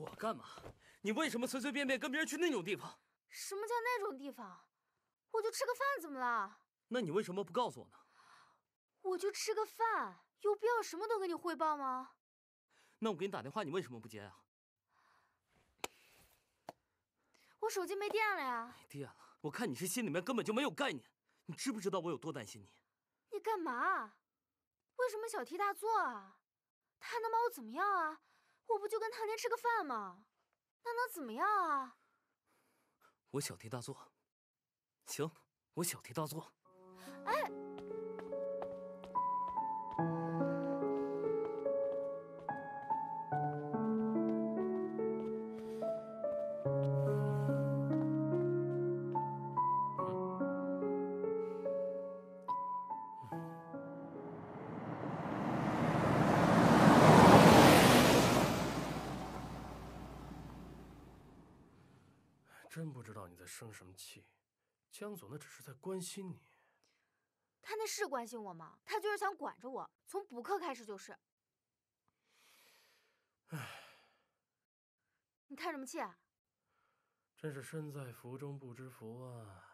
我干嘛？你为什么随随便便跟别人去那种地方？什么叫那种地方？我就吃个饭怎么了？那你为什么不告诉我呢？我就吃个饭，有必要什么都跟你汇报吗？那我给你打电话，你为什么不接啊？我手机没电了呀。没电了？我看你是心里面根本就没有概念。你知不知道我有多担心你？你干嘛？为什么小题大做啊？他能把我怎么样啊？我不就跟唐莲吃个饭吗？那能怎么样啊？我小题大做，行，我小题大做。哎。真不知道你在生什么气，江总那只是在关心你，他那是关心我吗？他就是想管着我，从补课开始就是。唉，你叹什么气啊？真是身在福中不知福啊。